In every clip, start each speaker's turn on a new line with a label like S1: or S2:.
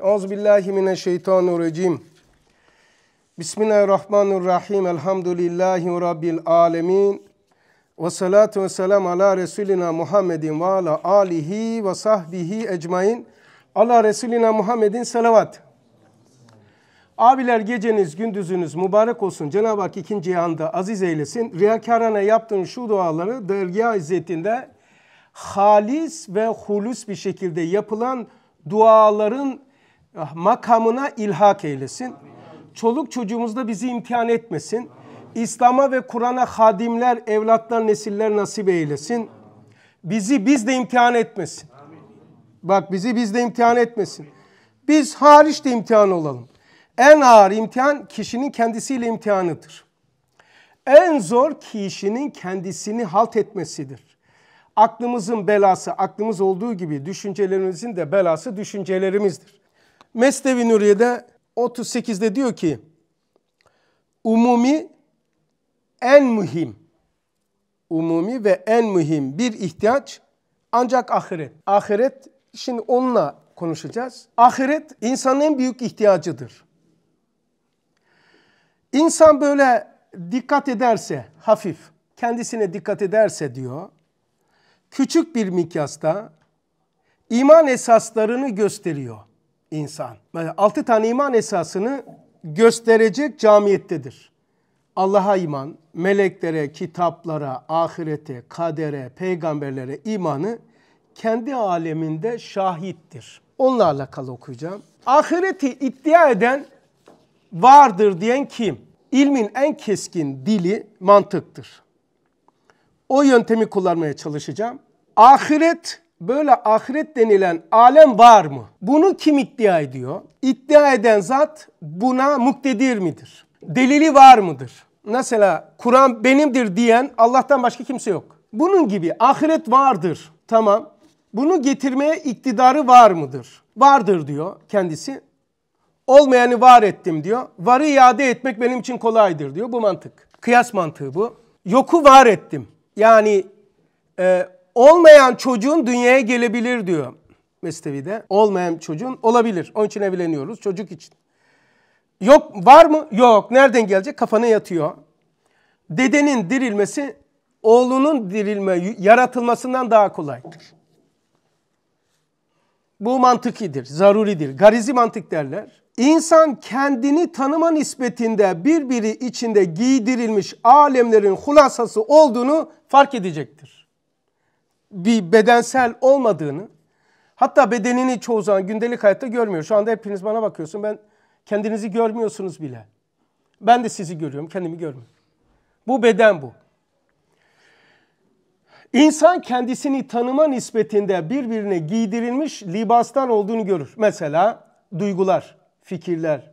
S1: Euzubillahimineşşeytanirracim. Bismillahirrahmanirrahim. Elhamdülillahi Rabbil alemin. Ve salatu ve selam ala Resulina Muhammedin ve ala alihi ve sahbihi ecmain. Allah Resulina Muhammedin salavat. Abiler geceniz gündüzünüz mübarek olsun. Cenab-ı Hak ikinci yanda aziz eylesin. Riyakarana yaptığın şu duaları dergah izzetinde halis ve hulus bir şekilde yapılan duaların Ah, makamına ilhak eylesin. Çoluk çocuğumuzda bizi imtihan etmesin. İslam'a ve Kur'an'a hadimler, evlatlar, nesiller nasip eylesin. Bizi biz de imtihan etmesin. Bak bizi biz de imtihan etmesin. Biz hariç de imtihan olalım. En ağır imtihan kişinin kendisiyle imtihanıdır. En zor kişinin kendisini halt etmesidir. Aklımızın belası aklımız olduğu gibi düşüncelerimizin de belası düşüncelerimizdir. Mesnevi Nuriye'de 38'de diyor ki umumi en mühim umumi ve en mühim bir ihtiyaç ancak ahiret. Ahiret şimdi onunla konuşacağız. Ahiret insanın en büyük ihtiyacıdır. İnsan böyle dikkat ederse hafif kendisine dikkat ederse diyor küçük bir mikyasta iman esaslarını gösteriyor insan. Altı tane iman esasını gösterecek camiyettedir. Allah'a iman, meleklere, kitaplara, ahirete, kadere, peygamberlere imanı kendi aleminde şahittir. Onunla alakalı okuyacağım. Ahireti iddia eden vardır diyen kim? İlmin en keskin dili mantıktır. O yöntemi kullanmaya çalışacağım. Ahiret böyle ahiret denilen alem var mı? Bunu kim iddia ediyor? İddia eden zat buna muktedir midir? Delili var mıdır? Mesela Kur'an benimdir diyen Allah'tan başka kimse yok. Bunun gibi ahiret vardır. Tamam. Bunu getirmeye iktidarı var mıdır? Vardır diyor kendisi. Olmayanı var ettim diyor. Varı iade etmek benim için kolaydır diyor. Bu mantık. Kıyas mantığı bu. Yoku var ettim. Yani e, olmayan çocuğun dünyaya gelebilir diyor Mesnevi'de. Olmayan çocuğun olabilir. Onun için evleniyoruz çocuk için. Yok var mı? Yok. Nereden gelecek? Kafana yatıyor. Dedenin dirilmesi oğlunun dirilme, yaratılmasından daha kolaydır. Bu mantıkidir, zaruridir. Garizi mantık derler. İnsan kendini tanıma nispetinde birbiri içinde giydirilmiş alemlerin hulasası olduğunu fark edecektir bir bedensel olmadığını hatta bedenini çoğu zaman gündelik hayatta görmüyor. Şu anda hepiniz bana bakıyorsun ben kendinizi görmüyorsunuz bile. Ben de sizi görüyorum kendimi görmüyorum. Bu beden bu. İnsan kendisini tanıma nispetinde birbirine giydirilmiş libastan olduğunu görür. Mesela duygular, fikirler,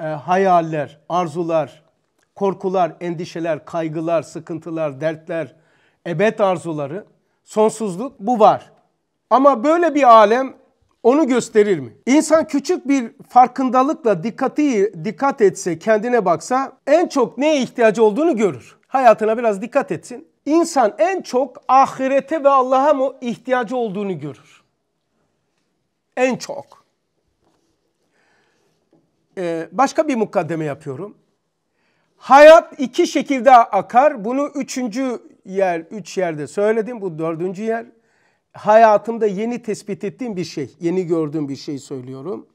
S1: e, hayaller, arzular, korkular, endişeler, kaygılar, sıkıntılar, dertler, ebed arzuları sonsuzluk bu var. Ama böyle bir alem onu gösterir mi? İnsan küçük bir farkındalıkla dikkati dikkat etse, kendine baksa en çok neye ihtiyacı olduğunu görür. Hayatına biraz dikkat etsin. İnsan en çok ahirete ve Allah'a mı ihtiyacı olduğunu görür. En çok. Ee, başka bir mukaddeme yapıyorum. Hayat iki şekilde akar. Bunu üçüncü yer, üç yerde söyledim. Bu dördüncü yer. Hayatımda yeni tespit ettiğim bir şey, yeni gördüğüm bir şey söylüyorum.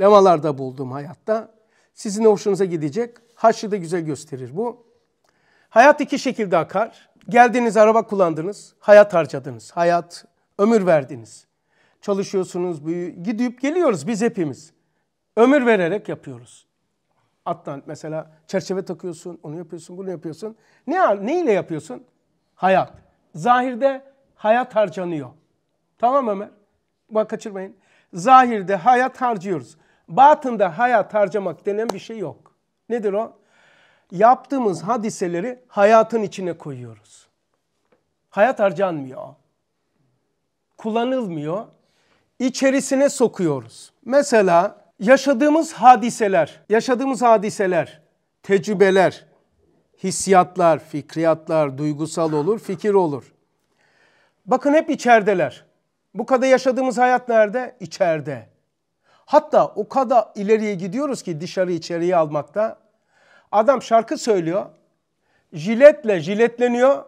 S1: Lemalarda buldum hayatta. Sizin hoşunuza gidecek. Haçlı da güzel gösterir bu. Hayat iki şekilde akar. Geldiniz araba kullandınız, hayat harcadınız, hayat ömür verdiniz. Çalışıyorsunuz, büyü, gidip geliyoruz biz hepimiz. Ömür vererek yapıyoruz. Atlan mesela çerçeve takıyorsun, onu yapıyorsun, bunu yapıyorsun. Ne, ne ile yapıyorsun? Hayat. Zahirde hayat harcanıyor. Tamam Ömer? Bak kaçırmayın. Zahirde hayat harcıyoruz. Batında hayat harcamak denen bir şey yok. Nedir o? Yaptığımız hadiseleri hayatın içine koyuyoruz. Hayat harcanmıyor. Kullanılmıyor. İçerisine sokuyoruz. Mesela yaşadığımız hadiseler, yaşadığımız hadiseler, tecrübeler, hissiyatlar, fikriyatlar, duygusal olur, fikir olur. Bakın hep içerideler. Bu kadar yaşadığımız hayat nerede? İçeride. Hatta o kadar ileriye gidiyoruz ki dışarı içeriye almakta. Adam şarkı söylüyor. Jiletle jiletleniyor.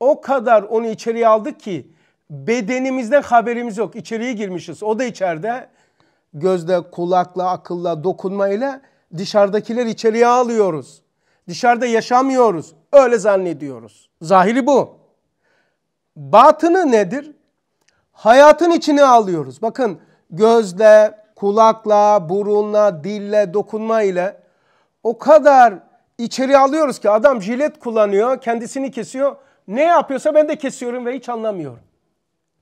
S1: O kadar onu içeriye aldık ki bedenimizden haberimiz yok. İçeriye girmişiz. O da içeride gözle, kulakla, akılla, dokunmayla dışarıdakiler içeriye alıyoruz. Dışarıda yaşamıyoruz. Öyle zannediyoruz. Zahiri bu. Batını nedir? Hayatın içine alıyoruz. Bakın gözle, kulakla, burunla, dille, dokunma ile o kadar içeri alıyoruz ki adam jilet kullanıyor, kendisini kesiyor. Ne yapıyorsa ben de kesiyorum ve hiç anlamıyorum.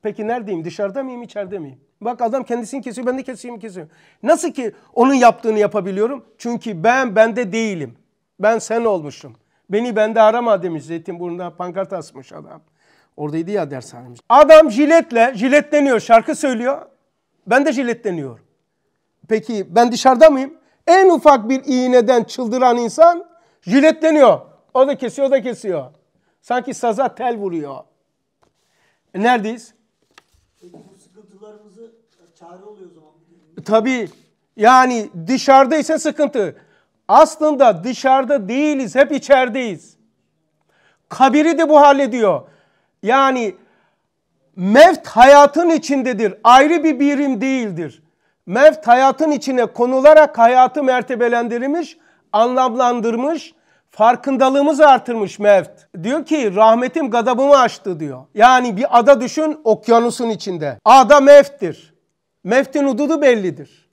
S1: Peki neredeyim? Dışarıda mıyım, içeride miyim? Bak adam kendisini kesiyor ben de keseyim kesiyor. Nasıl ki onun yaptığını yapabiliyorum? Çünkü ben bende değilim. Ben sen olmuşum. Beni bende arama demiş Zeytinburnu'nda pankart asmış adam. Oradaydı ya dershanemiz. Adam jiletle jiletleniyor şarkı söylüyor. Ben de jiletleniyorum. Peki ben dışarıda mıyım? En ufak bir iğneden çıldıran insan jiletleniyor. O da kesiyor, o da kesiyor. Sanki saza tel vuruyor. E neredeyiz? Peki bu sıkıntılarımız çare oluyor o zaman. Tabii. Yani dışarıdaysa sıkıntı. Aslında dışarıda değiliz, hep içerideyiz. Kabiri de bu hallediyor. Yani mevt hayatın içindedir. Ayrı bir birim değildir. Mevt hayatın içine konularak hayatı mertebelendirmiş, anlamlandırmış, farkındalığımızı artırmış mevt. Diyor ki rahmetim gadabımı açtı diyor. Yani bir ada düşün okyanusun içinde. Ada mevttir meftin hududu bellidir.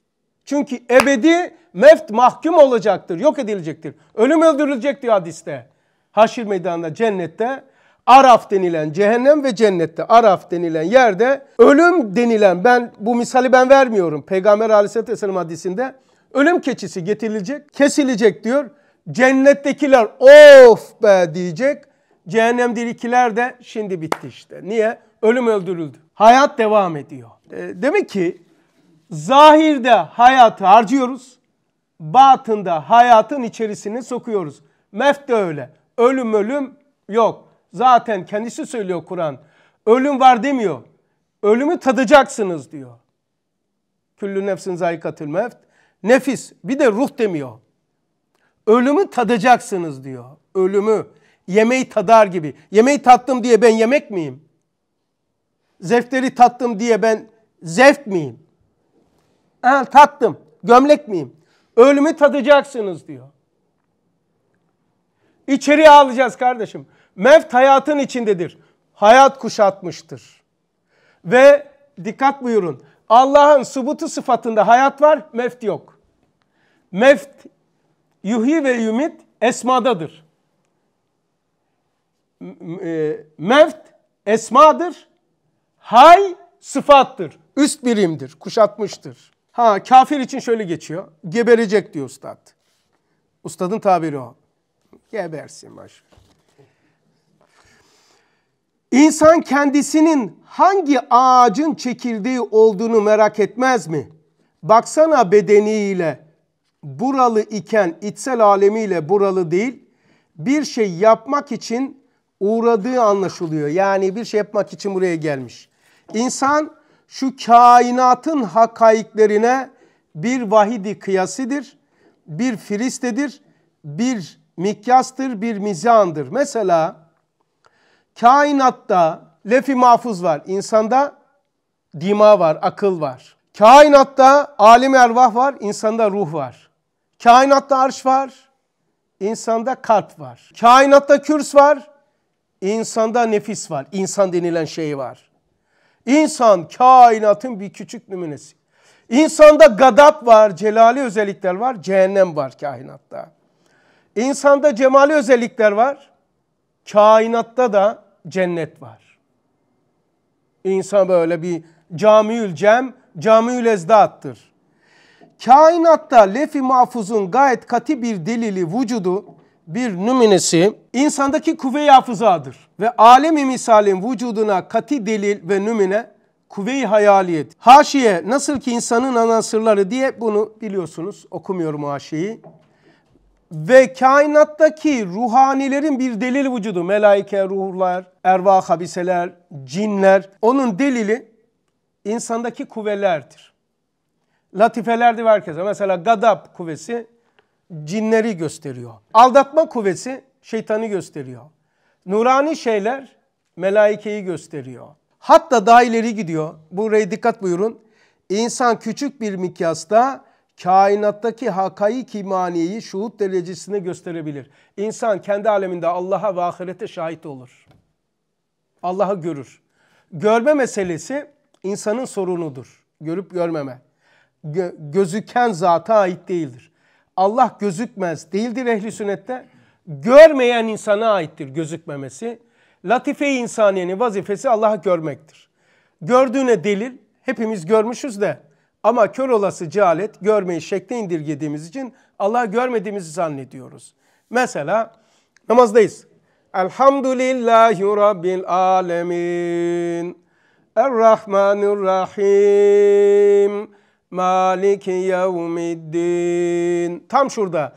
S1: Çünkü ebedi meft mahkum olacaktır, yok edilecektir. Ölüm öldürülecek diyor hadiste. Haşir meydanında cennette Araf denilen cehennem ve cennette Araf denilen yerde ölüm denilen ben bu misali ben vermiyorum. Peygamber aleyhissalatü vesselam hadisinde ölüm keçisi getirilecek, kesilecek diyor. Cennettekiler of be diyecek. Cehennemdekiler de şimdi bitti işte. Niye? Ölüm öldürüldü. Hayat devam ediyor. Ee, demek ki Zahirde hayatı harcıyoruz. Batında hayatın içerisine sokuyoruz. Mef de öyle. Ölüm ölüm yok. Zaten kendisi söylüyor Kur'an. Ölüm var demiyor. Ölümü tadacaksınız diyor. Küllü nefsin zayikatül meft. Nefis bir de ruh demiyor. Ölümü tadacaksınız diyor. Ölümü yemeği tadar gibi. Yemeği tattım diye ben yemek miyim? Zevkleri tattım diye ben zevk miyim? Ha, tattım. Gömlek miyim? Ölümü tadacaksınız diyor. İçeriye alacağız kardeşim. Mevt hayatın içindedir. Hayat kuşatmıştır. Ve dikkat buyurun. Allah'ın subutu sıfatında hayat var, meft yok. Meft yuhi ve yumit esmadadır. E, meft esmadır, hay sıfattır, üst birimdir, kuşatmıştır. Ha kafir için şöyle geçiyor. Geberecek diyor ustad. Ustadın tabiri o. Gebersin baş. İnsan kendisinin hangi ağacın çekirdeği olduğunu merak etmez mi? Baksana bedeniyle buralı iken içsel alemiyle buralı değil, bir şey yapmak için uğradığı anlaşılıyor. Yani bir şey yapmak için buraya gelmiş. İnsan şu kainatın hakaiklerine bir vahidi kıyasidir, bir filistedir, bir mikyastır, bir mizandır. Mesela kainatta lefi mahfuz var, insanda dima var, akıl var. Kainatta alim ervah var, insanda ruh var. Kainatta arş var, insanda kalp var. Kainatta kürs var, insanda nefis var, İnsan denilen şey var. İnsan kainatın bir küçük numunesi. İnsanda gadap var, celali özellikler var, cehennem var kainatta. İnsanda cemali özellikler var, kainatta da cennet var. İnsan böyle bir camiül cem, camiül ezdattır. Kainatta lefi mahfuzun gayet katı bir delili vücudu bir nüminesi insandaki kuvve-i hafızadır. Ve alemi misalin vücuduna kati delil ve nümine kuvve-i hayaliyet. Haşiye nasıl ki insanın anasırları diye bunu biliyorsunuz okumuyorum haşiyi. Ve kainattaki ruhanilerin bir delil vücudu. Melaike, ruhlar, erva habiseler, cinler. Onun delili insandaki kuvvelerdir. Latifeler var herkese. Mesela gadap kuvvesi cinleri gösteriyor. Aldatma kuvvesi şeytanı gösteriyor. Nurani şeyler melaikeyi gösteriyor. Hatta daha ileri gidiyor. Buraya dikkat buyurun. İnsan küçük bir mikyasta kainattaki hakaiki maniyi şuhut derecesine gösterebilir. İnsan kendi aleminde Allah'a ve ahirete şahit olur. Allah'ı görür. Görme meselesi insanın sorunudur. Görüp görmeme. Gö gözüken zata ait değildir. Allah gözükmez değildir ehli sünnette. Görmeyen insana aittir gözükmemesi. Latife-i insaniyenin vazifesi Allah'ı görmektir. Gördüğüne delil hepimiz görmüşüz de ama kör olası cehalet görmeyi şekle indirgediğimiz için Allah'ı görmediğimizi zannediyoruz. Mesela namazdayız. Elhamdülillahi Rabbil Alemin. Errahmanirrahim. Maliki yevmiddin. Tam şurada.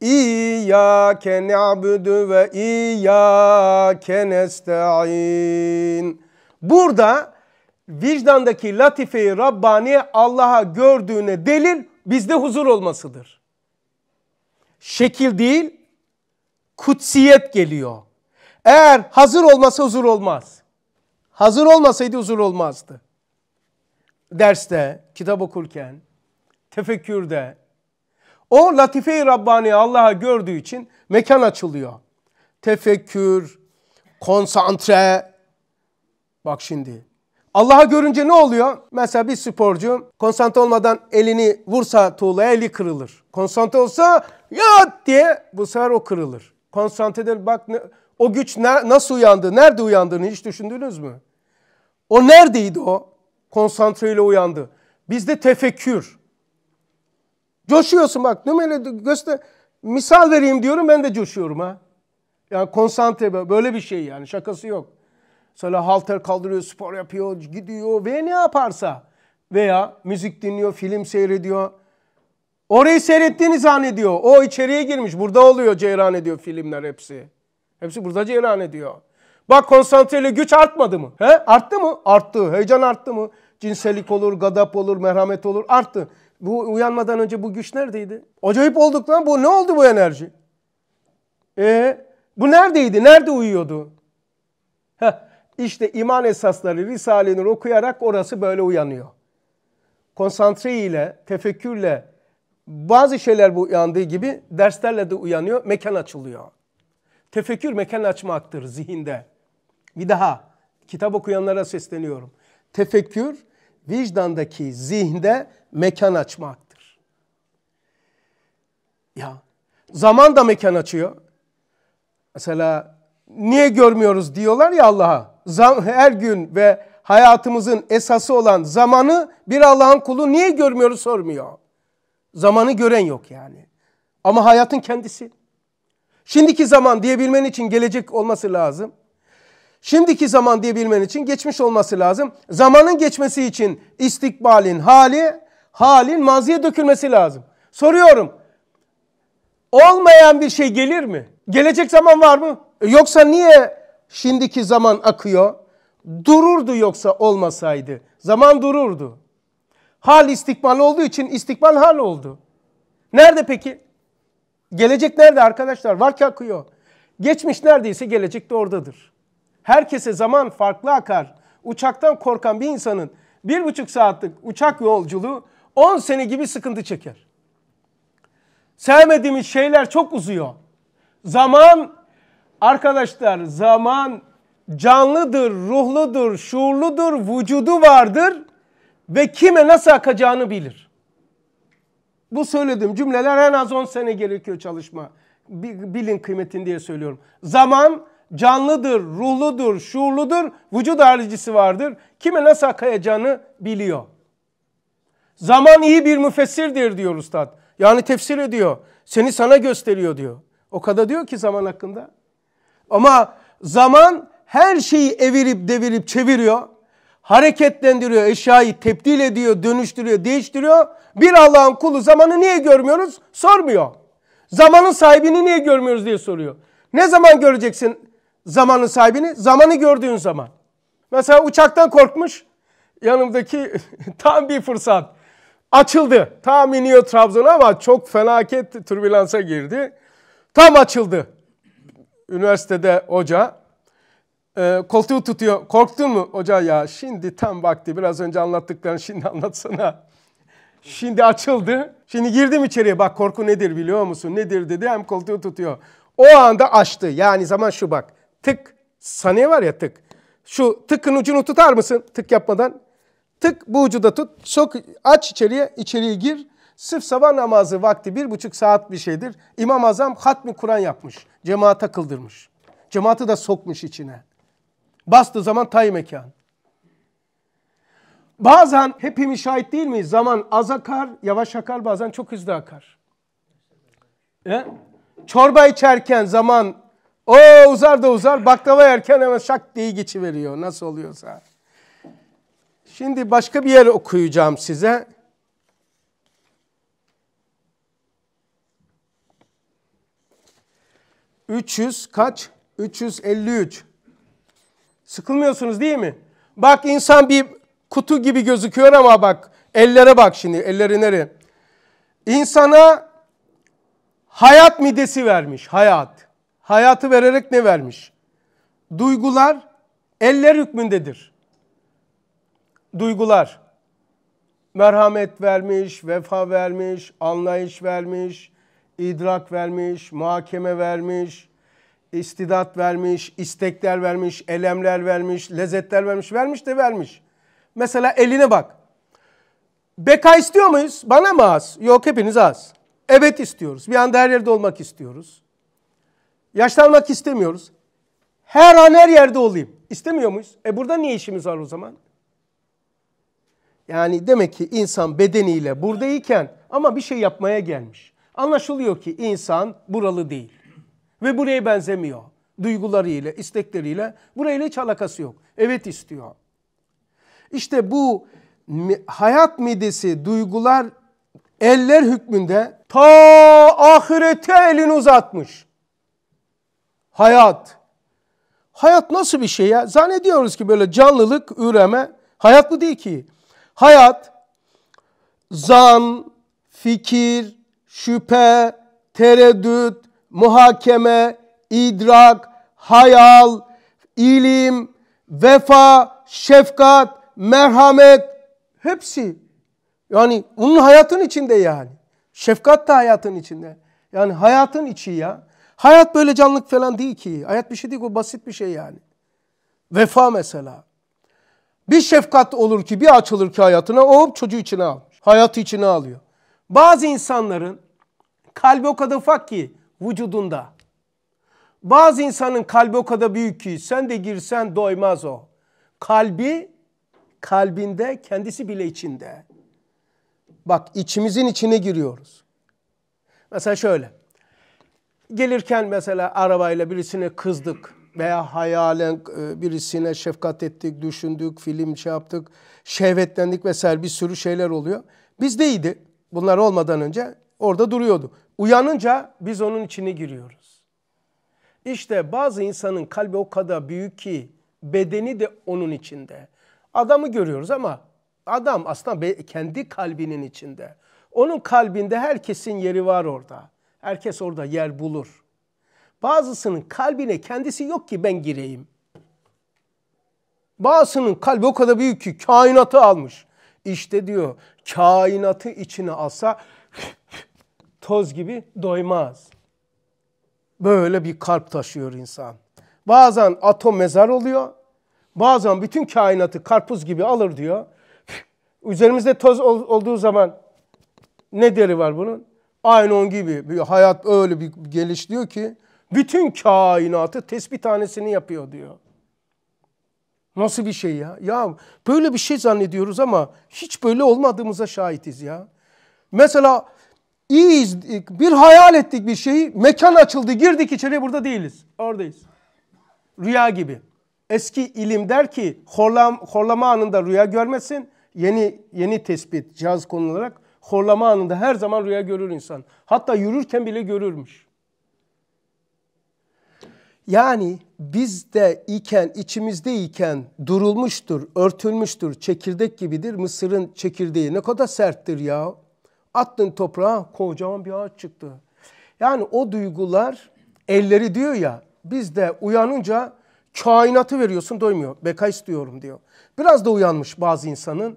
S1: İyyâke ne'abdü ve iyyâke nesta'in. Burada vicdandaki latife-i Rabbani Allah'a gördüğüne delil bizde huzur olmasıdır. Şekil değil, kutsiyet geliyor. Eğer hazır olmasa huzur olmaz. Hazır olmasaydı huzur olmazdı derste, kitap okurken, tefekkürde o latife-i Rabbani Allah'a gördüğü için mekan açılıyor. Tefekkür, konsantre. Bak şimdi. Allah'a görünce ne oluyor? Mesela bir sporcu konsantre olmadan elini vursa tuğlaya eli kırılır. Konsantre olsa ya diye bu sefer o kırılır. konsantre Konsantreden bak ne, o güç ne, nasıl uyandı, nerede uyandığını hiç düşündünüz mü? O neredeydi o? konsantreyle uyandı. Bizde tefekkür. Coşuyorsun bak numele göster. Misal vereyim diyorum ben de coşuyorum ha. Yani konsantre böyle bir şey yani şakası yok. Mesela halter kaldırıyor, spor yapıyor, gidiyor ve ne yaparsa. Veya müzik dinliyor, film seyrediyor. Orayı seyrettiğini zannediyor. O içeriye girmiş. Burada oluyor ceyran ediyor filmler hepsi. Hepsi burada ceyran ediyor. Bak konsantreli güç artmadı mı? He? Arttı mı? Arttı. Heyecan arttı mı? Cinsellik olur, gadap olur, merhamet olur. Arttı. Bu uyanmadan önce bu güç neredeydi? Acayip olduk lan. Bu ne oldu bu enerji? E bu neredeydi? Nerede uyuyordu? Heh, işte iman esasları Risale'nin okuyarak orası böyle uyanıyor. Konsantre ile, tefekkürle bazı şeyler bu uyandığı gibi derslerle de uyanıyor. Mekan açılıyor. Tefekkür mekan açmaktır zihinde. Bir daha kitap okuyanlara sesleniyorum. Tefekkür vicdandaki zihinde mekan açmaktır. Ya zaman da mekan açıyor. Mesela niye görmüyoruz diyorlar ya Allah'a. Her gün ve hayatımızın esası olan zamanı bir Allah'ın kulu niye görmüyoruz sormuyor. Zamanı gören yok yani. Ama hayatın kendisi. Şimdiki zaman diyebilmen için gelecek olması lazım. Şimdiki zaman diyebilmen için geçmiş olması lazım. Zamanın geçmesi için istikbalin hali, halin maziye dökülmesi lazım. Soruyorum. Olmayan bir şey gelir mi? Gelecek zaman var mı? E, yoksa niye şimdiki zaman akıyor? Dururdu yoksa olmasaydı. Zaman dururdu. Hal istikbal olduğu için istikbal hal oldu. Nerede peki? Gelecek nerede arkadaşlar? Var ki akıyor. Geçmiş neredeyse gelecek de oradadır. Herkese zaman farklı akar. Uçaktan korkan bir insanın bir buçuk saatlik uçak yolculuğu on sene gibi sıkıntı çeker. Sevmediğimiz şeyler çok uzuyor. Zaman arkadaşlar zaman canlıdır, ruhludur, şuurludur, vücudu vardır ve kime nasıl akacağını bilir. Bu söylediğim cümleler en az 10 sene gerekiyor çalışma. Bilin kıymetini diye söylüyorum. Zaman canlıdır, ruhludur, şuurludur, vücut haricisi vardır. Kime nasıl kayacağını biliyor. Zaman iyi bir müfessirdir diyor ustad. Yani tefsir ediyor. Seni sana gösteriyor diyor. O kadar diyor ki zaman hakkında. Ama zaman her şeyi evirip devirip çeviriyor. Hareketlendiriyor, eşyayı tebdil ediyor, dönüştürüyor, değiştiriyor. Bir Allah'ın kulu zamanı niye görmüyoruz? Sormuyor. Zamanın sahibini niye görmüyoruz diye soruyor. Ne zaman göreceksin zamanın sahibini? Zamanı gördüğün zaman. Mesela uçaktan korkmuş. Yanımdaki tam bir fırsat. Açıldı. Tam iniyor Trabzon'a ama çok felaket türbülansa girdi. Tam açıldı. Üniversitede hoca e, koltuğu tutuyor. Korktun mu hoca ya? Şimdi tam vakti. Biraz önce anlattıklarını şimdi anlatsana. Şimdi açıldı. Şimdi girdim içeriye. Bak korku nedir biliyor musun? Nedir dedi. Hem koltuğu tutuyor. O anda açtı. Yani zaman şu bak tık saniye var ya tık. Şu tıkın ucunu tutar mısın tık yapmadan? Tık bu ucu da tut. Sok, aç içeriye, içeriye gir. Sırf sabah namazı vakti bir buçuk saat bir şeydir. İmam Azam hatmi Kur'an yapmış. Cemaate kıldırmış. Cemaati de sokmuş içine. Bastığı zaman tay mekan. Bazen hepimiz şahit değil miyiz? Zaman az akar, yavaş akar, bazen çok hızlı akar. E? Çorba içerken zaman o uzar da uzar baklava yerken hemen şak diye veriyor. nasıl oluyorsa. Şimdi başka bir yer okuyacağım size. 300 kaç? 353. Sıkılmıyorsunuz değil mi? Bak insan bir kutu gibi gözüküyor ama bak ellere bak şimdi elleri nereye? İnsana hayat midesi vermiş hayat. Hayatı vererek ne vermiş? Duygular eller hükmündedir. Duygular. Merhamet vermiş, vefa vermiş, anlayış vermiş, idrak vermiş, muhakeme vermiş, istidat vermiş, istekler vermiş, elemler vermiş, lezzetler vermiş, vermiş de vermiş. Mesela eline bak. Beka istiyor muyuz? Bana mı az? Yok hepiniz az. Evet istiyoruz. Bir anda her yerde olmak istiyoruz. Yaşlanmak istemiyoruz. Her an her yerde olayım. İstemiyor muyuz? E burada niye işimiz var o zaman? Yani demek ki insan bedeniyle buradayken ama bir şey yapmaya gelmiş. Anlaşılıyor ki insan buralı değil. Ve buraya benzemiyor. Duygularıyla, istekleriyle burayla hiç alakası yok. Evet istiyor. İşte bu hayat midesi, duygular eller hükmünde ta ahirete elini uzatmış hayat. Hayat nasıl bir şey ya? Zannediyoruz ki böyle canlılık, üreme hayatlı değil ki. Hayat zan, fikir, şüphe, tereddüt, muhakeme, idrak, hayal, ilim, vefa, şefkat, merhamet hepsi. Yani onun hayatın içinde yani. Şefkat da hayatın içinde. Yani hayatın içi ya. Hayat böyle canlık falan değil ki. Hayat bir şey değil bu basit bir şey yani. Vefa mesela. Bir şefkat olur ki bir açılır ki hayatına o çocuğu içine almış. Hayatı içine alıyor. Bazı insanların kalbi o kadar ufak ki vücudunda. Bazı insanın kalbi o kadar büyük ki sen de girsen doymaz o. Kalbi kalbinde kendisi bile içinde. Bak içimizin içine giriyoruz. Mesela şöyle. Gelirken mesela arabayla birisine kızdık veya hayalen e, birisine şefkat ettik, düşündük, film şey yaptık, şehvetlendik vesaire bir sürü şeyler oluyor. Bizdeydi. Bunlar olmadan önce orada duruyordu. Uyanınca biz onun içine giriyoruz. İşte bazı insanın kalbi o kadar büyük ki bedeni de onun içinde. Adamı görüyoruz ama adam aslında kendi kalbinin içinde. Onun kalbinde herkesin yeri var orada. Herkes orada yer bulur. Bazısının kalbine kendisi yok ki ben gireyim. Bazısının kalbi o kadar büyük ki kainatı almış. İşte diyor kainatı içine alsa toz gibi doymaz. Böyle bir kalp taşıyor insan. Bazen atom mezar oluyor. Bazen bütün kainatı karpuz gibi alır diyor. Üzerimizde toz olduğu zaman ne deri var bunun? Aynı onun gibi bir hayat öyle bir geliş diyor ki bütün kainatı tespit tanesini yapıyor diyor. Nasıl bir şey ya? Ya böyle bir şey zannediyoruz ama hiç böyle olmadığımıza şahitiz ya. Mesela iyiyiz, bir hayal ettik bir şeyi, mekan açıldı, girdik içeri burada değiliz. Oradayız. Rüya gibi. Eski ilim der ki horlam, horlama anında rüya görmesin. Yeni yeni tespit cihaz konularak Horlama anında her zaman rüya görür insan. Hatta yürürken bile görürmüş. Yani bizde iken, içimizde iken durulmuştur, örtülmüştür, çekirdek gibidir. Mısır'ın çekirdeği ne kadar serttir ya. Attın toprağa kocaman bir ağaç çıktı. Yani o duygular elleri diyor ya bizde uyanınca kainatı veriyorsun doymuyor. Beka istiyorum diyor. Biraz da uyanmış bazı insanın.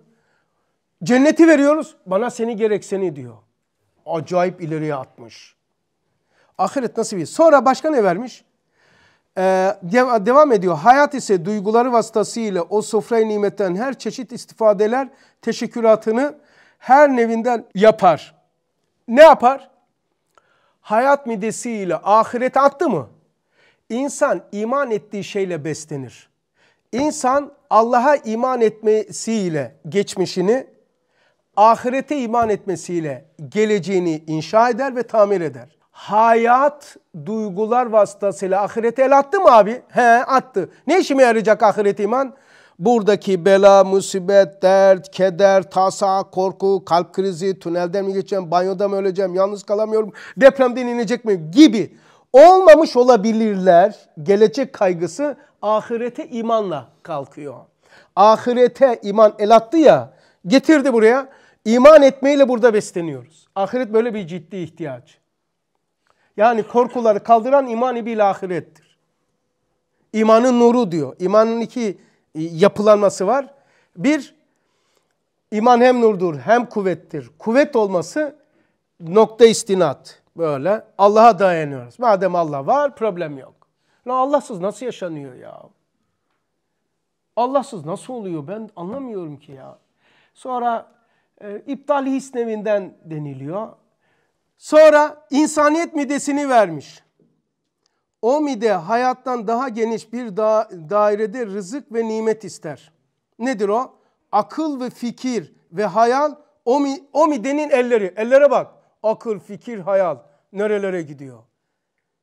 S1: Cenneti veriyoruz. Bana seni gerek seni diyor. Acayip ileriye atmış. Ahiret nasıl bir? Sonra başka ne vermiş? Ee, devam ediyor. Hayat ise duyguları vasıtasıyla o sofrayı nimetten her çeşit istifadeler teşekküratını her nevinden yapar. Ne yapar? Hayat midesiyle ahiret attı mı? İnsan iman ettiği şeyle beslenir. İnsan Allah'a iman etmesiyle geçmişini, ahirete iman etmesiyle geleceğini inşa eder ve tamir eder. Hayat duygular vasıtasıyla ahirete el attı mı abi? He attı. Ne işime yarayacak ahiret iman? Buradaki bela, musibet, dert, keder, tasa, korku, kalp krizi, tünelden mi geçeceğim, banyoda mı öleceğim, yalnız kalamıyorum, depremden inecek mi? gibi olmamış olabilirler. Gelecek kaygısı ahirete imanla kalkıyor. Ahirete iman el attı ya getirdi buraya. İman etmeyle burada besleniyoruz. Ahiret böyle bir ciddi ihtiyaç. Yani korkuları kaldıran iman bir ahirettir. İmanın nuru diyor. İmanın iki e, yapılanması var. Bir, iman hem nurdur hem kuvvettir. Kuvvet olması nokta istinat böyle. Allah'a dayanıyoruz. Madem Allah var problem yok. La Allahsız nasıl yaşanıyor ya? Allahsız nasıl oluyor ben anlamıyorum ki ya. Sonra e, iptal hisnevinden deniliyor. Sonra insaniyet midesini vermiş. O mide hayattan daha geniş bir da dairede rızık ve nimet ister. Nedir o? Akıl ve fikir ve hayal o, mi o midenin elleri. Ellere bak. Akıl, fikir, hayal nerelere gidiyor?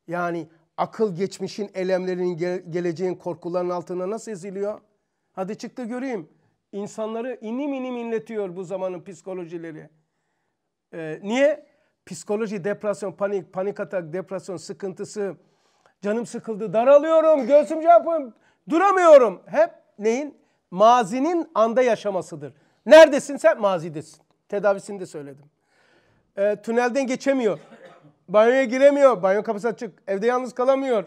S1: Yani akıl geçmişin elemlerinin, ge geleceğin korkuların altına nasıl eziliyor? Hadi çıktı göreyim. İnsanları inim inim inletiyor bu zamanın psikolojileri. Ee, niye? Psikoloji, depresyon, panik, panik atak, depresyon sıkıntısı, canım sıkıldı, daralıyorum, göğsüm şey yapım, duramıyorum. Hep neyin? Mazinin anda yaşamasıdır. Neredesin sen? Mazidesin. Tedavisini de söyledim. Ee, tünelden geçemiyor. Banyoya giremiyor. Banyo kapısı açık. Evde yalnız kalamıyor.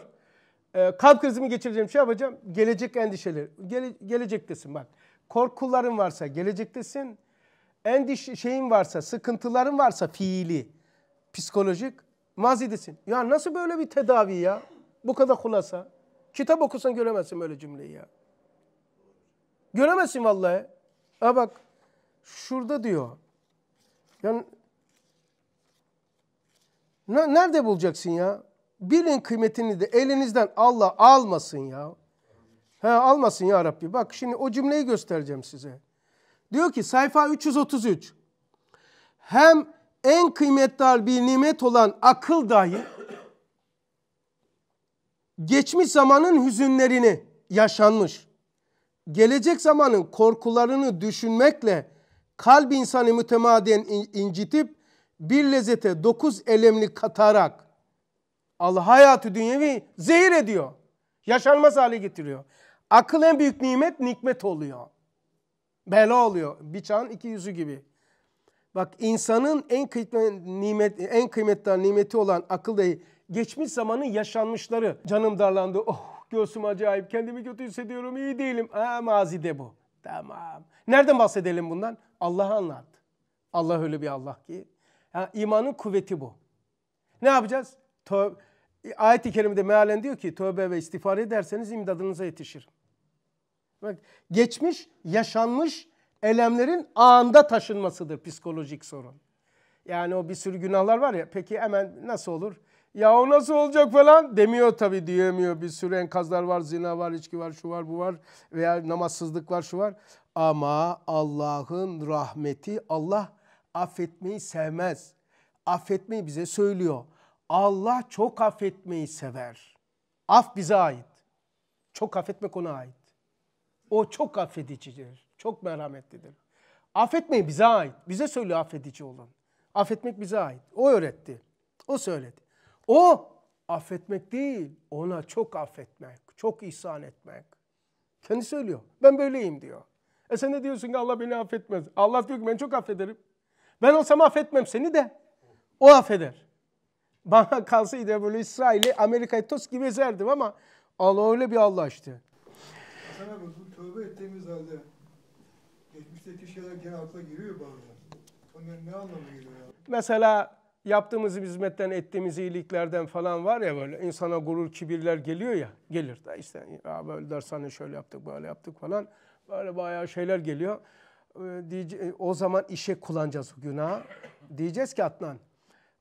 S1: Ee, kalp krizimi geçireceğim şey yapacağım. Gelecek endişeleri. Gele, gelecektesin bak. Korkuların varsa gelecektesin. endişe şeyin varsa, sıkıntıların varsa fiili, psikolojik mazidesin. Ya nasıl böyle bir tedavi ya? Bu kadar kulasa. Kitap okusan göremezsin böyle cümleyi ya. Göremezsin vallahi. Ha bak şurada diyor. Yani nerede bulacaksın ya? Bilin kıymetini de elinizden Allah almasın ya. He almasın ya Rabbi. Bak şimdi o cümleyi göstereceğim size. Diyor ki sayfa 333. Hem en kıymetli bir nimet olan akıl dahi geçmiş zamanın hüzünlerini yaşanmış, gelecek zamanın korkularını düşünmekle kalp insanı mütemadiyen incitip bir lezzete dokuz elemli katarak Allah hayatı dünyevi zehir ediyor. Yaşanmaz hale getiriyor. Akıl en büyük nimet nikmet oluyor. Bela oluyor. Bıçağın iki yüzü gibi. Bak insanın en kıymetli nimet en kıymetli nimeti olan akıl değil. Geçmiş zamanın yaşanmışları. Canım darlandı. Oh göğsüm acayip. Kendimi kötü hissediyorum. İyi değilim. Ha mazide bu. Tamam. Nereden bahsedelim bundan? Allah anlat. Allah öyle bir Allah ki. Ha, imanın kuvveti bu. Ne yapacağız? Tövbe. Ayet-i Kerime'de mealen diyor ki tövbe ve istiğfar ederseniz imdadınıza yetişir. Bak geçmiş, yaşanmış elemlerin anında taşınmasıdır psikolojik sorun. Yani o bir sürü günahlar var ya peki hemen nasıl olur? Ya o nasıl olacak falan demiyor tabii diyemiyor. Bir sürü enkazlar var, zina var, içki var, şu var, bu var veya namazsızlık var, şu var. Ama Allah'ın rahmeti Allah affetmeyi sevmez. Affetmeyi bize söylüyor. Allah çok affetmeyi sever. Af bize ait. Çok affetmek ona ait. O çok affedicidir. Çok merhametlidir. Affetmeyi bize ait. Bize söylüyor affedici olan. Affetmek bize ait. O öğretti. O söyledi. O affetmek değil. Ona çok affetmek. Çok ihsan etmek. Kendi söylüyor. Ben böyleyim diyor. E sen ne diyorsun ki Allah beni affetmez. Allah diyor ki ben çok affederim. Ben olsam affetmem seni de. O affeder. Bana kalsaydı böyle İsrail'i Amerika'yı toz gibi ezerdim ama Allah öyle bir Allah işte. Hasan abi, tövbe ettiğimiz halde geçmişteki şeyler gene akla giriyor bazen. Onun ne anlamı geliyor ya? Mesela yaptığımız hizmetten, ettiğimiz iyiliklerden falan var ya böyle insana gurur, kibirler geliyor ya. Gelir de işte ya böyle dershane şöyle yaptık, böyle yaptık falan. Böyle bayağı şeyler geliyor. Ee, o zaman işe kullanacağız o günahı. Diyeceğiz ki Adnan,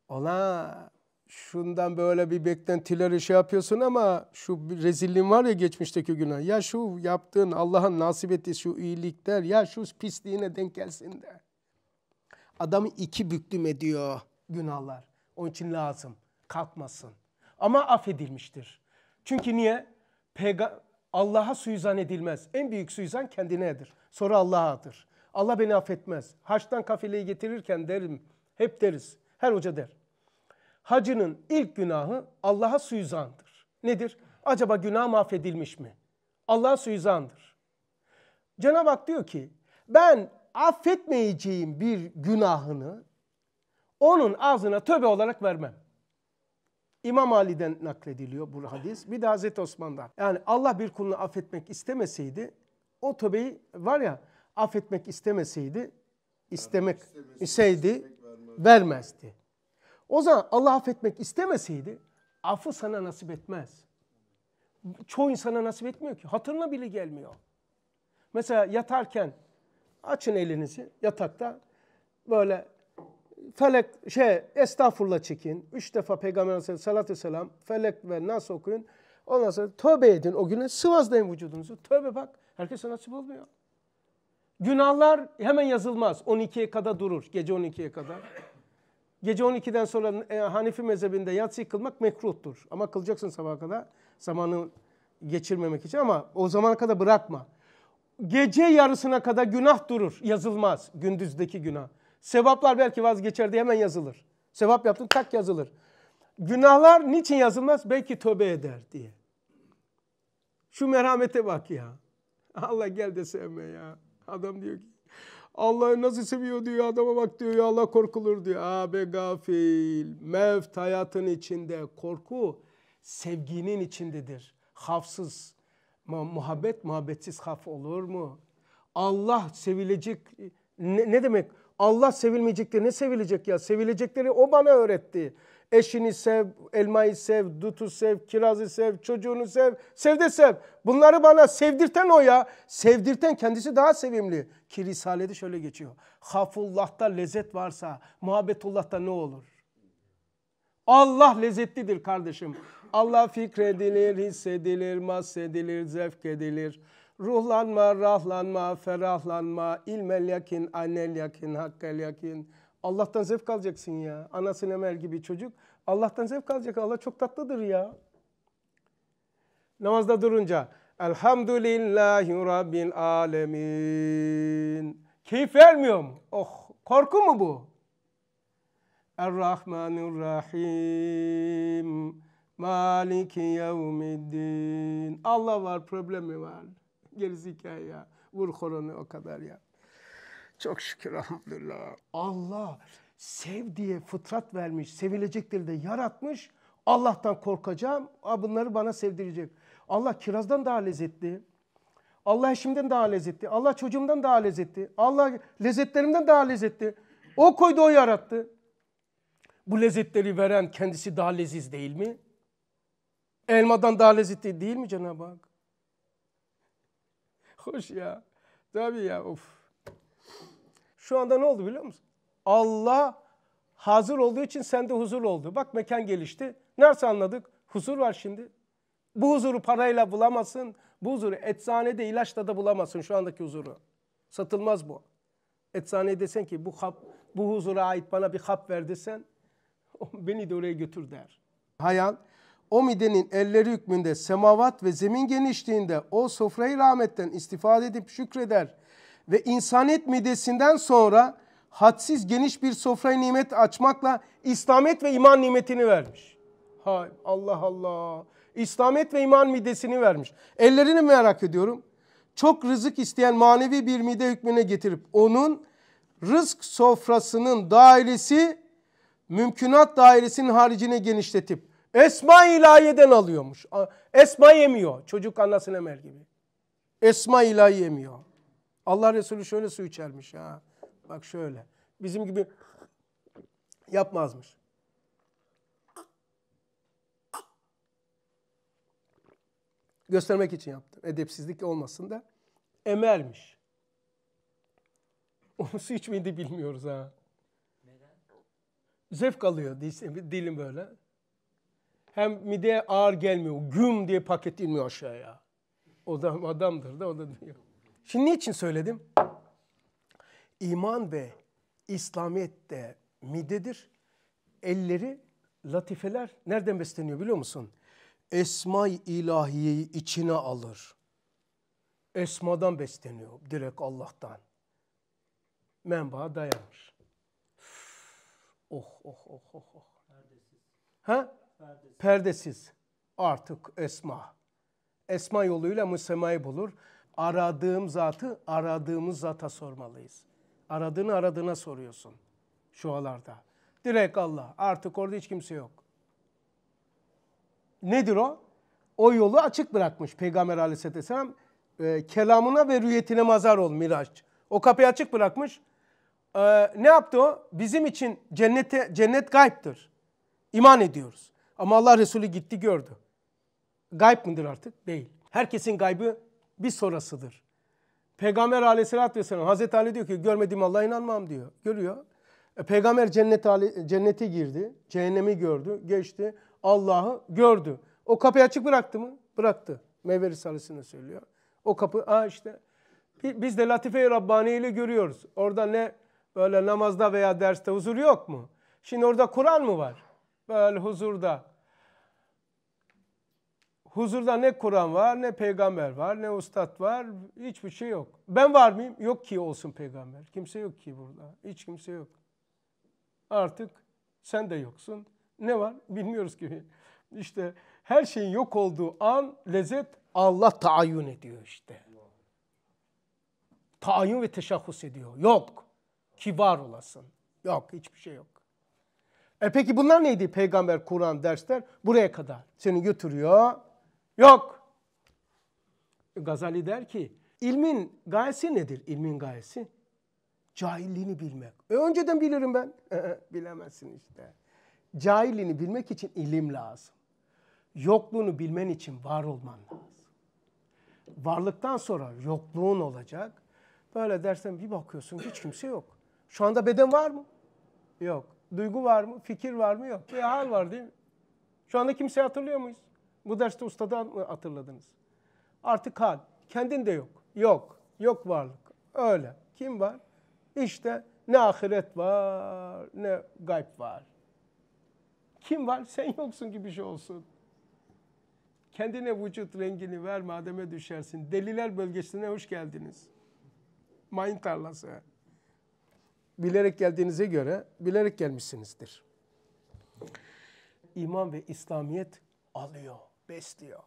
S1: ola şundan böyle bir beklentileri şey yapıyorsun ama şu rezilliğin var ya geçmişteki günah. Ya şu yaptığın Allah'ın nasip ettiği şu iyilikler ya şu pisliğine denk gelsin de. Adamı iki büklüm ediyor günahlar. Onun için lazım. Kalkmasın. Ama affedilmiştir. Çünkü niye? Peyga Allah'a suizan edilmez. En büyük suizan kendinedir. Sonra Allah'adır. Allah beni affetmez. Haçtan kafileyi getirirken derim. Hep deriz. Her hoca der hacının ilk günahı Allah'a suizandır. Nedir? Acaba günah mahvedilmiş mi? Allah'a suizandır. Cenab-ı Hak diyor ki ben affetmeyeceğim bir günahını onun ağzına tövbe olarak vermem. İmam Ali'den naklediliyor bu hadis. Bir de Hazreti Osman'dan. Yani Allah bir kulunu affetmek istemeseydi o tövbeyi var ya affetmek istemeseydi istemek iseydi vermezdi. O zaman Allah affetmek istemeseydi affı sana nasip etmez. Çoğu insana nasip etmiyor ki. Hatırına bile gelmiyor. Mesela yatarken açın elinizi yatakta böyle felek şey estağfurullah çekin. Üç defa Peygamber Aleyhisselatü salatü felek ve nas okuyun. Ondan sonra tövbe edin o güne sıvazlayın vücudunuzu. Tövbe bak herkese nasip olmuyor. Günahlar hemen yazılmaz. 12'ye kadar durur. Gece 12'ye kadar. Gece 12'den sonra e, Hanefi mezhebinde yatsı kılmak mekruhtur. Ama kılacaksın sabaha kadar zamanı geçirmemek için ama o zamana kadar bırakma. Gece yarısına kadar günah durur, yazılmaz gündüzdeki günah. Sevaplar belki vazgeçer diye hemen yazılır. Sevap yaptın tak yazılır. Günahlar niçin yazılmaz? Belki tövbe eder diye. Şu merhamete bak ya. Allah gel de sevme ya. Adam diyor ki Allah'ı nasıl seviyor diyor adama bak diyor ya Allah korkulur diyor. Abi gafil. Mevt hayatın içinde. Korku sevginin içindedir. Hafsız. Muhabbet muhabbetsiz haf olur mu? Allah sevilecek ne, ne demek? Allah sevilmeyecekleri ne sevilecek ya? Sevilecekleri o bana öğretti. Eşini sev, elmayı sev, dutu sev, kirazı sev, çocuğunu sev, sev de sev. Bunları bana sevdirten o ya. Sevdirten kendisi daha sevimli. Ki Risale'de şöyle geçiyor. Hafullah'ta lezzet varsa muhabbetullah'ta ne olur? Allah lezzetlidir kardeşim. Allah fikredilir, hissedilir, mahsedilir, zevk edilir. Ruhlanma, rahlanma, ferahlanma, ilmel yakin, anel yakin, hakkel yakin. Allah'tan zevk alacaksın ya. Anası Nemel gibi çocuk. Allah'tan zevk alacak. Allah çok tatlıdır ya. Namazda durunca Elhamdülillahi Rabbil Alemin. Keyif vermiyor mu? Oh, korku mu bu? Errahmanirrahim. Maliki yevmiddin. Allah var, problemi var? Gerisi hikaye ya. Vur koronu o kadar ya. Çok şükür elhamdülillah. Allah sev diye fıtrat vermiş, sevilecektir de yaratmış. Allah'tan korkacağım, bunları bana sevdirecek. Allah kirazdan daha lezzetli. Allah eşimden daha lezzetli. Allah çocuğumdan daha lezzetli. Allah lezzetlerimden daha lezzetli. O koydu, o yarattı. Bu lezzetleri veren kendisi daha leziz değil mi? Elmadan daha lezzetli değil mi Cenab-ı Hak? Hoş ya. Tabii ya of. Şu anda ne oldu biliyor musun? Allah hazır olduğu için sende huzur oldu. Bak mekan gelişti. Nerede anladık? Huzur var şimdi. Bu huzuru parayla bulamazsın. Bu huzuru eczanede ilaçla da bulamazsın şu andaki huzuru. Satılmaz bu. Eczaneye desen ki bu hap, bu huzura ait bana bir hap ver desen beni de oraya götür der. Hayal o midenin elleri hükmünde semavat ve zemin genişliğinde o sofrayı rahmetten istifade edip şükreder ve insaniyet midesinden sonra hadsiz geniş bir sofrayı nimet açmakla İslamet ve iman nimetini vermiş. Hay Allah Allah. İslamet ve iman midesini vermiş. Ellerini merak ediyorum. Çok rızık isteyen manevi bir mide hükmüne getirip onun rızk sofrasının dairesi mümkünat dairesinin haricine genişletip Esma ilahiyeden alıyormuş. Esma yemiyor. Çocuk anlasın emel gibi. Esma ilahi yemiyor. Allah Resulü şöyle su içermiş ha. Bak şöyle. Bizim gibi yapmazmış. Göstermek için yaptım. Edepsizlik olmasın da. Emermiş. Onu su içmeyi de bilmiyoruz ha. Neden? Zevk alıyor dilim böyle. Hem mideye ağır gelmiyor. Güm diye paket inmiyor aşağıya. O da adamdır da o da diyor. Şimdi niçin söyledim? İman ve İslamiyet de midedir. Elleri latifeler nereden besleniyor biliyor musun? Esma-i ilahiyeyi içine alır. Esmadan besleniyor direkt Allah'tan. Menbaa dayanmış. Oh oh oh oh oh. Perdesiz. Ha? Perdesiz. Artık esma. Esma yoluyla müsemayı bulur aradığım zatı aradığımız zata sormalıyız. Aradığını aradığına soruyorsun şu alarda. Direkt Allah. Artık orada hiç kimse yok. Nedir o? O yolu açık bırakmış Peygamber aleyhisselam. E, kelamına ve rüyetine mazar ol Miraç. O kapıyı açık bırakmış. E, ne yaptı o? Bizim için cennete, cennet gayiptir. İman ediyoruz. Ama Allah Resulü gitti gördü. Gayb mıdır artık? Değil. Herkesin gaybı bir sonrasıdır. Peygamber aleyhissalatü vesselam Hazreti Ali diyor ki görmediğim Allah'a inanmam diyor. Görüyor. E, peygamber cennet, cennete girdi. Cehennemi gördü. Geçti. Allah'ı gördü. O kapıyı açık bıraktı mı? Bıraktı. Meyve Risalesi'nde söylüyor. O kapı aa işte biz de Latife-i Rabbani ile görüyoruz. Orada ne böyle namazda veya derste huzur yok mu? Şimdi orada Kur'an mı var? Böyle huzurda huzurda ne Kur'an var, ne peygamber var, ne ustad var, hiçbir şey yok. Ben var mıyım? Yok ki olsun peygamber. Kimse yok ki burada. Hiç kimse yok. Artık sen de yoksun. Ne var? Bilmiyoruz ki. İşte her şeyin yok olduğu an lezzet Allah taayyün ediyor işte. Taayyün ve teşahhus ediyor. Yok ki var olasın. Yok hiçbir şey yok. E peki bunlar neydi peygamber, Kur'an dersler? Buraya kadar seni götürüyor. Yok. Gazali der ki ilmin gayesi nedir? İlmin gayesi cahilliğini bilmek. E, önceden bilirim ben. Bilemezsin işte. Cahilliğini bilmek için ilim lazım. Yokluğunu bilmen için var olman lazım. Varlıktan sonra yokluğun olacak. Böyle dersen bir bakıyorsun hiç kimse yok. Şu anda beden var mı? Yok. Duygu var mı? Fikir var mı? Yok. Bir hal var değil mi? Şu anda kimseyi hatırlıyor muyuz? Bu derste ustadan hatırladınız. Artık hal. Kendin de yok. Yok. Yok varlık. Öyle. Kim var? İşte ne ahiret var ne gayb var. Kim var? Sen yoksun gibi bir şey olsun. Kendine vücut rengini ver mademe düşersin. Deliler bölgesine hoş geldiniz. Mayın tarlası. Bilerek geldiğinize göre bilerek gelmişsinizdir. İman ve İslamiyet alıyor besliyor.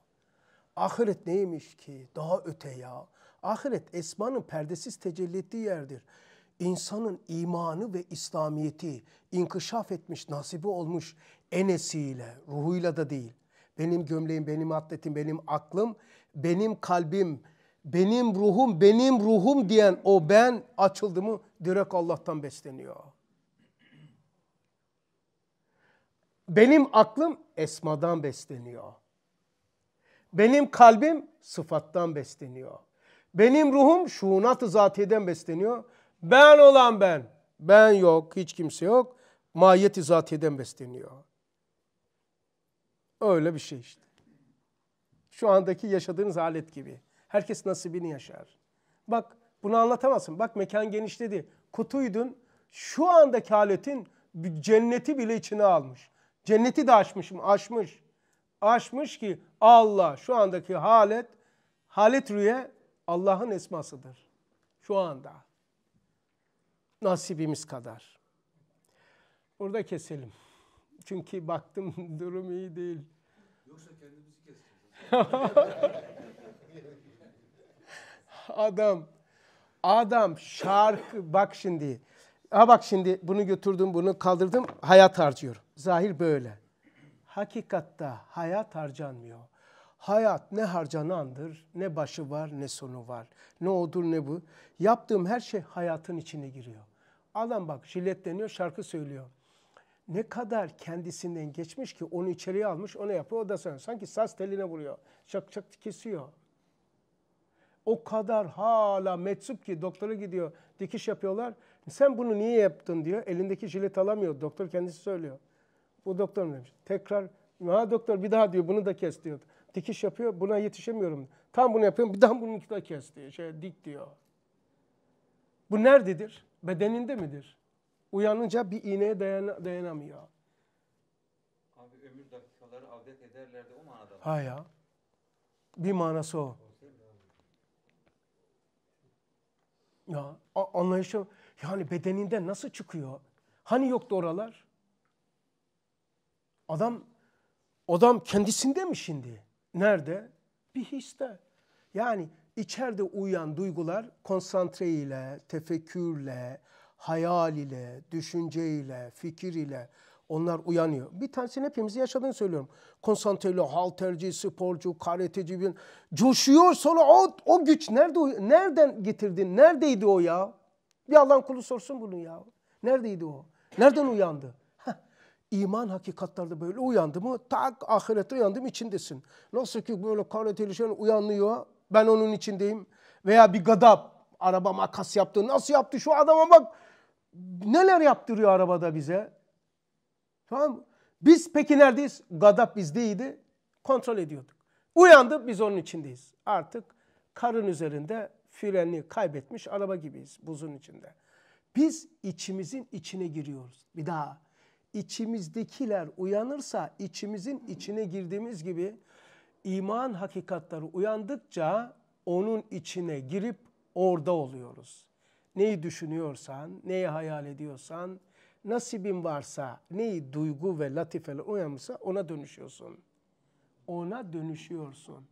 S1: Ahiret neymiş ki? Daha öte ya. Ahiret esmanın perdesiz tecelli ettiği yerdir. İnsanın imanı ve İslamiyeti inkişaf etmiş, nasibi olmuş enesiyle, ruhuyla da değil. Benim gömleğim, benim atletim, benim aklım, benim kalbim, benim ruhum, benim ruhum diyen o ben açıldı mı direkt Allah'tan besleniyor. Benim aklım esmadan besleniyor. Benim kalbim sıfattan besleniyor. Benim ruhum şuunat-ı zatiyeden besleniyor. Ben olan ben. Ben yok, hiç kimse yok. Mahiyet-i zatiyeden besleniyor. Öyle bir şey işte. Şu andaki yaşadığınız alet gibi. Herkes nasibini yaşar. Bak bunu anlatamazsın. Bak mekan genişledi. Kutuydun. Şu andaki aletin cenneti bile içine almış. Cenneti de aşmış, açmış aşmış ki Allah şu andaki halet halet rüye Allah'ın esmasıdır. Şu anda. Nasibimiz kadar. Burada keselim. Çünkü baktım durum iyi değil. Yoksa kendimizi keseceğiz. adam adam şarkı bak şimdi. Ha bak şimdi bunu götürdüm bunu kaldırdım hayat harcıyor. Zahir böyle hakikatta hayat harcanmıyor. Hayat ne harcanandır, ne başı var, ne sonu var. Ne odur ne bu. Yaptığım her şey hayatın içine giriyor. Adam bak jiletleniyor, şarkı söylüyor. Ne kadar kendisinden geçmiş ki onu içeriye almış, onu yapıyor, o da söylüyor. Sanki saz teline vuruyor. Çak çak kesiyor. O kadar hala metsup ki doktora gidiyor, dikiş yapıyorlar. Sen bunu niye yaptın diyor. Elindeki jilet alamıyor. Doktor kendisi söylüyor. Bu doktor demiş. Tekrar ha doktor bir daha diyor bunu da kes diyor. Dikiş yapıyor buna yetişemiyorum. Tam bunu yapıyorum bir daha bunu da kes diyor. Şey dik diyor. Bu nerededir? Bedeninde midir? Uyanınca bir iğneye dayan dayanamıyor. Abi ömür dakikaları avdet ederlerdi o manada mı? Ha ya. Bir manası o. Ya anlayışım yani bedeninde nasıl çıkıyor? Hani yoktu oralar? Adam adam kendisinde mi şimdi? Nerede? Bir histe. Yani içeride uyan duygular konsantre ile, tefekkürle, hayal ile, düşünce ile, fikir ile onlar uyanıyor. Bir tanesini hepimizi yaşadığını söylüyorum. Konsantreli, halterci, sporcu, karateci bir coşuyor sonra o, o güç nerede nereden getirdin? Neredeydi o ya? Bir Allah'ın kulu sorsun bunu ya. Neredeydi o? Nereden uyandı? İman hakikatlarda böyle uyandı mı tak ahirette uyandım içindesin. Nasıl ki böyle kaliteli şey uyanıyor ben onun içindeyim veya bir gadap araba makas yaptı nasıl yaptı şu adama bak neler yaptırıyor arabada bize. Tamam Biz peki neredeyiz? Gadap bizdeydi kontrol ediyorduk. Uyandı biz onun içindeyiz. Artık karın üzerinde freni kaybetmiş araba gibiyiz buzun içinde. Biz içimizin içine giriyoruz. Bir daha içimizdekiler uyanırsa içimizin içine girdiğimiz gibi iman hakikatları uyandıkça onun içine girip orada oluyoruz. Neyi düşünüyorsan, neyi hayal ediyorsan, nasibin varsa, neyi duygu ve latifeyle uyanırsa ona dönüşüyorsun. Ona dönüşüyorsun.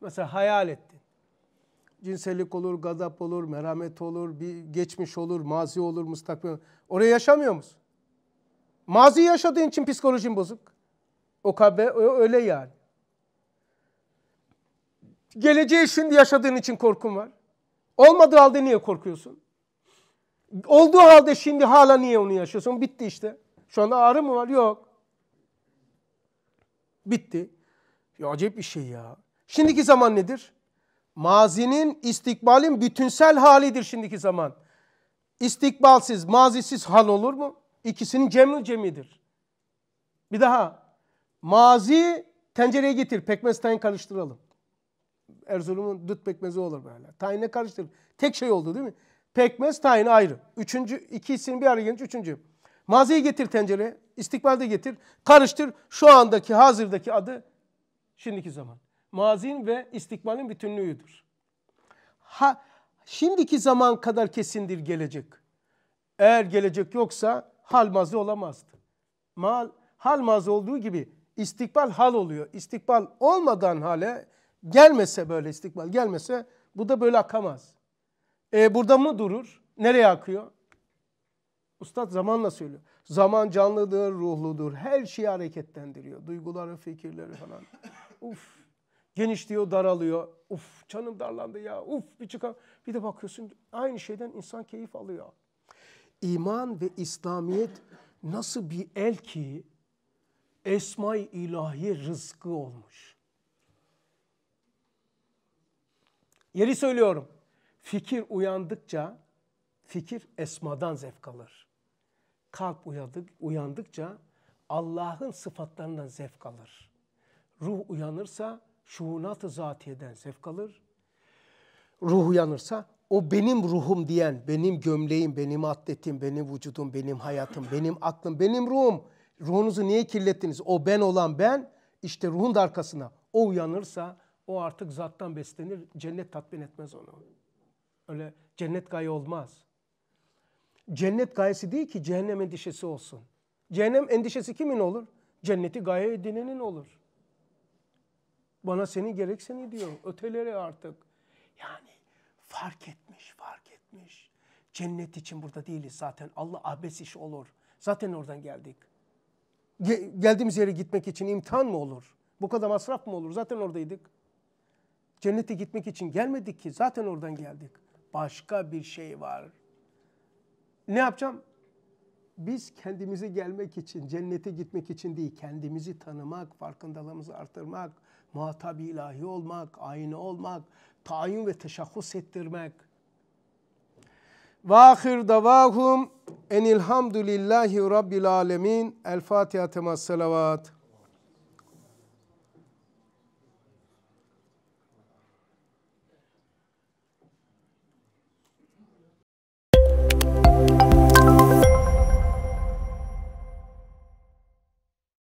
S1: Mesela hayal ettin. Cinsellik olur, gazap olur, merhamet olur, bir geçmiş olur, mazi olur, müstakbel olur. Orayı yaşamıyor musun? Mazi yaşadığın için psikolojin bozuk. O kabe öyle yani. Geleceği şimdi yaşadığın için korkun var. Olmadığı halde niye korkuyorsun? Olduğu halde şimdi hala niye onu yaşıyorsun? Bitti işte. Şu anda ağrı mı var? Yok. Bitti. Ya acayip bir şey ya. Şimdiki zaman nedir? Mazinin, istikbalin bütünsel halidir şimdiki zaman. İstikbalsiz, mazisiz hal olur mu? İkisinin cemül cemidir. Bir daha. Mazi tencereye getir. Pekmez tayin karıştıralım. Erzurum'un düt pekmezi olur böyle. Tayine karıştır. Tek şey oldu değil mi? Pekmez tayin ayrı. Üçüncü, iki isim bir araya gelince üçüncü. Maziyi getir tencereye. İstikbalde getir. Karıştır. Şu andaki hazırdaki adı şimdiki zaman. Mazin ve istikbalin bütünlüğüdür. Ha, şimdiki zaman kadar kesindir gelecek. Eğer gelecek yoksa hal mazi olamazdı. Mal, hal mazi olduğu gibi istikbal hal oluyor. İstikbal olmadan hale gelmese böyle istikbal gelmese bu da böyle akamaz. E, burada mı durur? Nereye akıyor? Ustad zamanla söylüyor. Zaman canlıdır, ruhludur. Her şeyi hareketlendiriyor. Duyguları, fikirleri falan. Uf. Genişliyor, daralıyor. Uf canım darlandı ya. Uf bir çıkar. Bir de bakıyorsun aynı şeyden insan keyif alıyor iman ve İslamiyet nasıl bir el ki Esma-i İlahi rızkı olmuş. Yeri söylüyorum. Fikir uyandıkça fikir esmadan zevk alır. Kalp uyandık, uyandıkça Allah'ın sıfatlarından zevk alır. Ruh uyanırsa şuunat-ı zatiyeden zevk alır. Ruh uyanırsa o benim ruhum diyen, benim gömleğim, benim atletim, benim vücudum, benim hayatım, benim aklım, benim ruhum. Ruhunuzu niye kirlettiniz? O ben olan ben işte ruhun da arkasına. O uyanırsa o artık zattan beslenir. Cennet tatmin etmez onu. Öyle cennet gaye olmaz. Cennet gayesi değil ki cehennem endişesi olsun. Cehennem endişesi kimin olur? Cenneti gaye edinenin olur. Bana senin gerek seni diyor. Öteleri artık. Yani fark etmiş, fark etmiş. Cennet için burada değiliz zaten. Allah abes iş olur. Zaten oradan geldik. geldiğimiz yere gitmek için imtihan mı olur? Bu kadar masraf mı olur? Zaten oradaydık. Cennete gitmek için gelmedik ki. Zaten oradan geldik. Başka bir şey var. Ne yapacağım? Biz kendimize gelmek için, cennete gitmek için değil, kendimizi tanımak, farkındalığımızı artırmak, muhatap ilahi olmak, aynı olmak, tayin ve teşahhus ettirmek. Vahir davahum enilhamdülillahi rabbil alemin. El Fatiha temas salavat.